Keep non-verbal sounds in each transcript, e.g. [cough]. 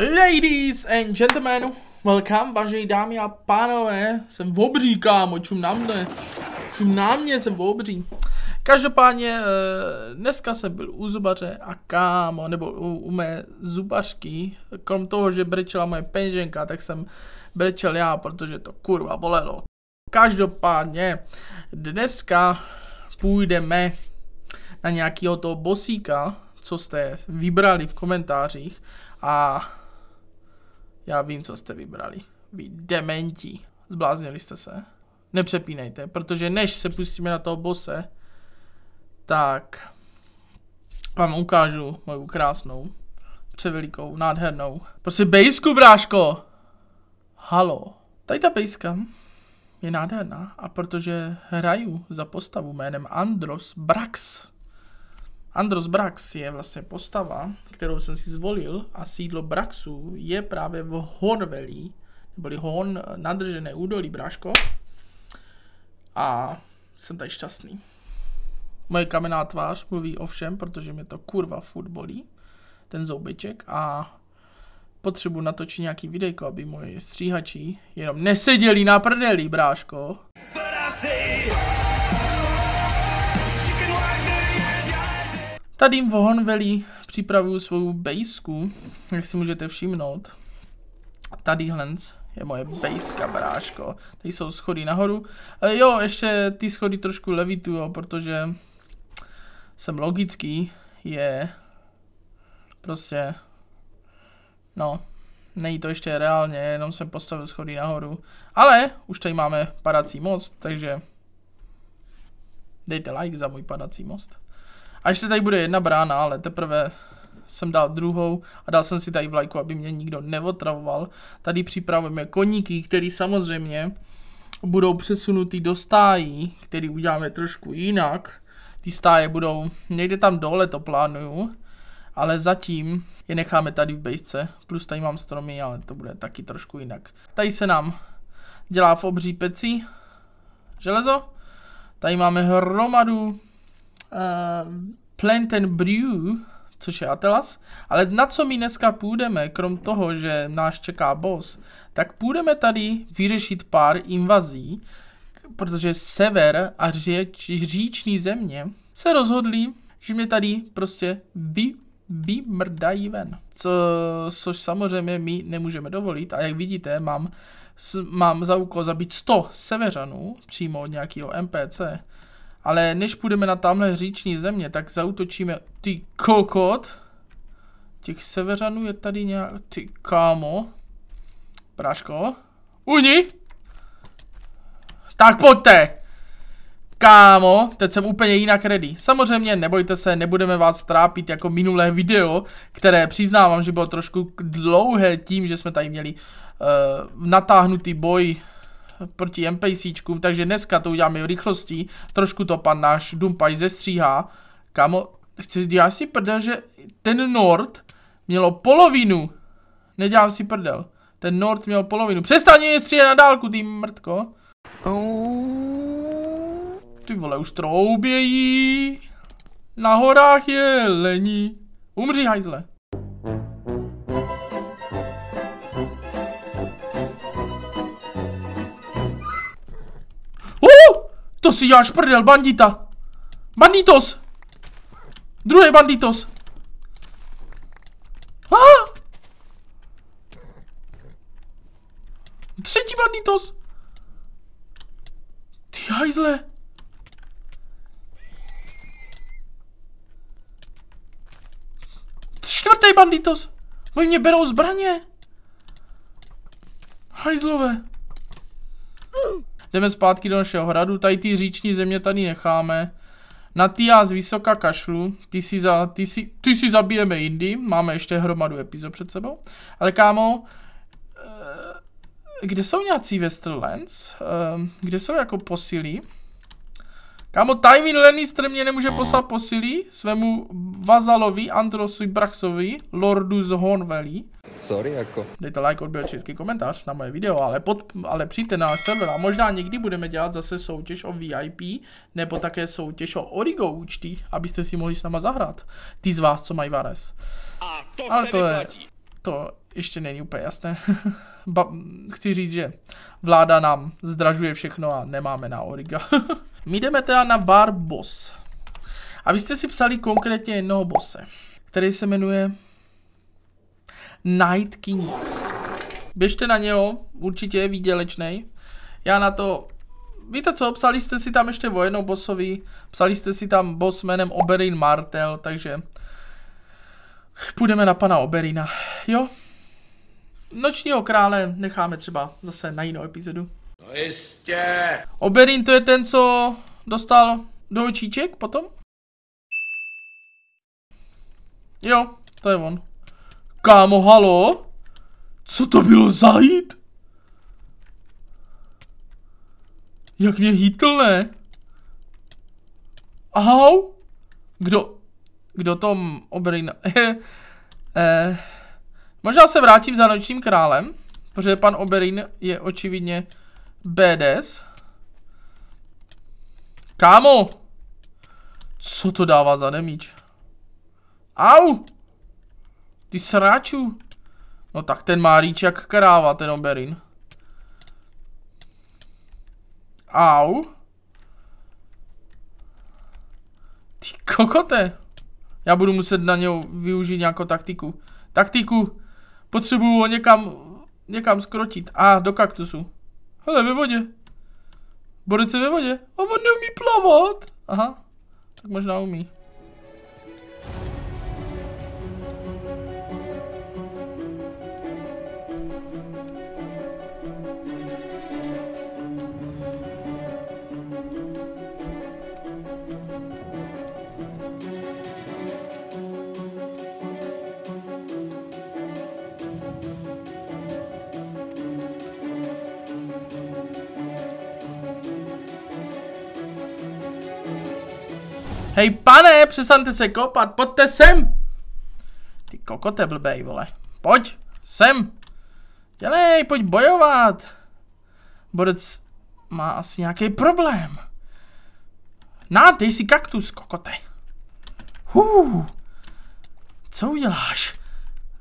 Ladies and gentlemen, welcome, vážení dámy a pánové, jsem v obří, kámo, čum na mne, čum na mě, jsem v obří. Každopádně, eh, dneska jsem byl u zubaře a kámo, nebo u, u mé zubařky, krom toho, že brečela moje penženka, tak jsem brečel já, protože to kurva bolelo. Každopádně, dneska půjdeme na nějakého toho bosíka, co jste vybrali v komentářích a já vím, co jste vybrali. Vy dementi. Zbláznili jste se. Nepřepínejte, protože než se pustíme na toho bose, tak vám ukážu moju krásnou, převelikou, nádhernou. Prostě bejsku, bráško! Halo. Tady ta bejska je nádherná a protože hraju za postavu jménem Andros Brax, Andros Brax je vlastně postava, kterou jsem si zvolil a sídlo Braxu je právě v Horvelí, neboli Hon nadržené údolí Bráško. A jsem tady šťastný. Moje kamená tvář mluví o všem, protože mě to kurva furt bolí, ten zoubeček a potřebuji natočit nějaký videjko, aby moje stříhači jenom neseděli na prdeli, bráško. Tady v vohon velí připravuju svou bejsku, jak si můžete všimnout. Tady hlenc je moje bejska, bráško. Tady jsou schody nahoru. E, jo, ještě ty schody trošku levituju, protože jsem logický, je prostě, no, Není to ještě reálně, jenom jsem postavil schody nahoru. Ale už tady máme padací most, takže dejte like za můj padací most. A ještě tady bude jedna brána, ale teprve jsem dal druhou a dal jsem si tady vlajku, aby mě nikdo neotravoval. Tady připravujeme koníky, které samozřejmě budou přesunutý do stájí, který uděláme trošku jinak. Ty stáje budou někde tam dole, to plánuju, ale zatím je necháme tady v bejce. Plus tady mám stromy, ale to bude taky trošku jinak. Tady se nám dělá v obří peci železo. Tady máme hromadu uh, Brew, což je Atelas. Ale na co my dneska půjdeme, krom toho, že nás čeká boss, tak půjdeme tady vyřešit pár invazí, protože sever a řeč, říční země se rozhodli, že mě tady prostě vy, vymrdají ven. Co, což samozřejmě my nemůžeme dovolit a jak vidíte, mám, s, mám za úkol zabít 100 severanů přímo od nějakého NPC. Ale než půjdeme na tamhle říční země, tak zautočíme ty kokot. Těch severanů je tady nějak... Ty kámo. Práško. Uni! Tak pojďte! Kámo, teď jsem úplně jinak ready. Samozřejmě nebojte se, nebudeme vás trápit jako minulé video, které přiznávám, že bylo trošku dlouhé tím, že jsme tady měli uh, natáhnutý boj proti NPCčkům, takže dneska to uděláme v rychlosti. Trošku to pan náš Dumpaj zestříhá. Kamo, chci, si prdel, že ten Nord mělo polovinu. Nedělám si prdel. Ten Nord měl polovinu. Přestaň mě stříhat na dálku, ty mrtko. Ty vole, už troubějí. Na horách je lení. Umři, hajzle. To si děláš prdel, bandita. Banditos. Druhý banditos. Ah! Třetí banditos. Ty hajzle. Čtvrtý banditos. Oni mě berou zbraně. Hajzlové. Jdeme zpátky do našeho hradu, tady ty říční země tady necháme. Na ty já z vysoka kašlu, ty si, za, ty, si, ty si zabijeme jindy, máme ještě hromadu epizod před sebou. Ale kámo, eh, kde jsou nějací Westerlands? Eh, kde jsou jako posilí? Kámo, Tywin Lannister mě nemůže poslat posilí svému vazalovi Androsu Braxovi, lordu z Hornvalley sorry jako. Dejte like, odběr, český komentář na moje video, ale, pod, ale přijďte na náš server a možná někdy budeme dělat zase soutěž o VIP nebo také soutěž o Origo účty, abyste si mohli s náma zahrát. Ty z vás, co mají Vares. A to ale se to vyplatí. je, to ještě není úplně jasné. [laughs] ba, chci říct, že vláda nám zdražuje všechno a nemáme na Origa. [laughs] My jdeme teda na bar boss. A vy jste si psali konkrétně jednoho bose, který se jmenuje Night King. Běžte na něho, určitě je výdělečný. Já na to... Víte co, psali jste si tam ještě vojenou bosovi, psali jste si tam boss jménem Oberyn Martel, takže... Půjdeme na pana Oberina, jo? Nočního krále necháme třeba zase na jinou epizodu. No jistě. Oberyn to je ten, co dostal do očíček potom? Jo, to je on. Kámo, halo? Co to bylo za hit? Jak mě ne? Au? Kdo? Kdo to obrýna? [laughs] Eh, eh, možná se vrátím za nočním králem, protože pan Oberin je očividně BDS. Kámo! Co to dává za demíč? Au! Ty sráčů. No tak ten má rýč jak kráva, ten Oberin. Au. Ty kokote. Já budu muset na něj využít nějakou taktiku. Taktiku. Potřebuju ho někam, někam skrotit. A, ah, do kaktusu. Hele, ve vodě. Borec se ve vodě. A on neumí plavat. Aha. Tak možná umí. Hej pane, přestaňte se kopat, pojďte sem! Ty kokote blbej, vole. Pojď, sem! Dělej, pojď bojovat! Borec má asi nějaký problém. Na, dej si kaktus, kokote. Hů. Co uděláš?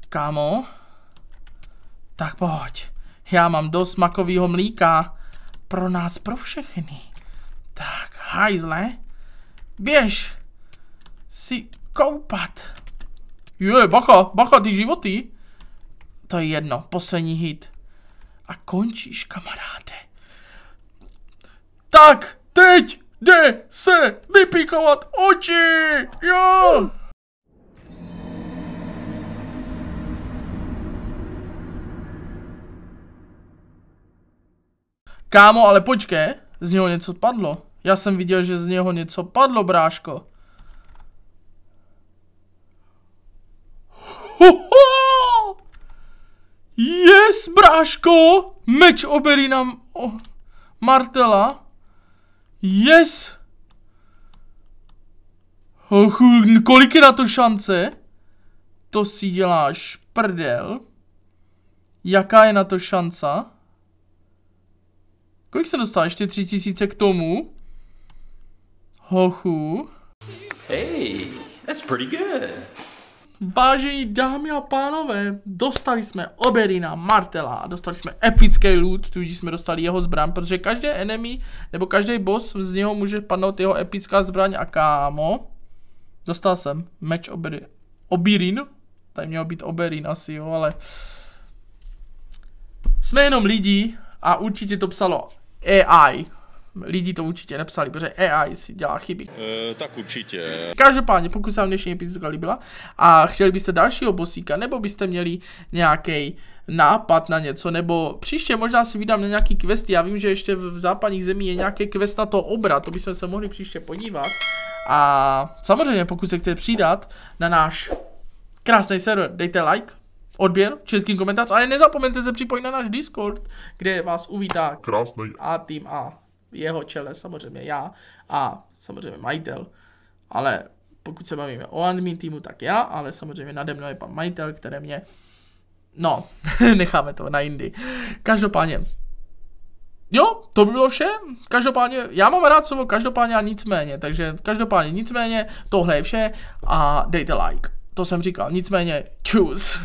Kámo? Tak pojď. Já mám dost makového mlíka. Pro nás, pro všechny. Tak, hajzle. Běž si koupat. Je, bacha, bacha, ty životy. To je jedno, poslední hit. A končíš, kamaráde. Tak, teď jde se vypíkovat oči. Jo! Kámo, ale počkej, z něho něco padlo. Já jsem viděl, že z něho něco padlo, bráško. Hoho! Yes, bráško! Meč nám oh, Martela. Yes! Oh, kolik je na to šance? To si děláš prdel. Jaká je na to šanca? Kolik se dostal? Ještě tři tisíce k tomu? hochů. Hey, that's pretty good. Vážení dámy a pánové, dostali jsme Oberina Martela, dostali jsme epický loot, tudíž jsme dostali jeho zbraň, protože každý enemy nebo každý boss z něho může padnout jeho epická zbraň a kámo. Dostal jsem meč Oberin. Tady měl být Oberin asi jo, ale... Jsme jenom lidi a určitě to psalo AI, lidi to určitě nepsali, protože AI si dělá chyby. E, tak určitě. Každopádně, pokud se vám dnešní epizoda líbila a chtěli byste dalšího bosíka, nebo byste měli nějaký nápad na něco, nebo příště možná si vydám na nějaký quest, já vím, že ještě v západních zemí je nějaký quest na to obra, to bychom se mohli příště podívat. A samozřejmě, pokud se chcete přidat na náš krásný server, dejte like, odběr, český komentář, ale nezapomeňte se připojit na náš Discord, kde vás uvítá krásný a tým A jeho čele samozřejmě já a samozřejmě majitel, ale pokud se bavíme o admin týmu, tak já, ale samozřejmě nade mnou je pan majitel, které mě, no, [laughs] necháme to na jindy. Každopádně, jo, to by bylo vše. Každopádně, já mám rád slovo každopádně a nicméně, takže každopádně nicméně, tohle je vše a dejte like. To jsem říkal, nicméně, čus.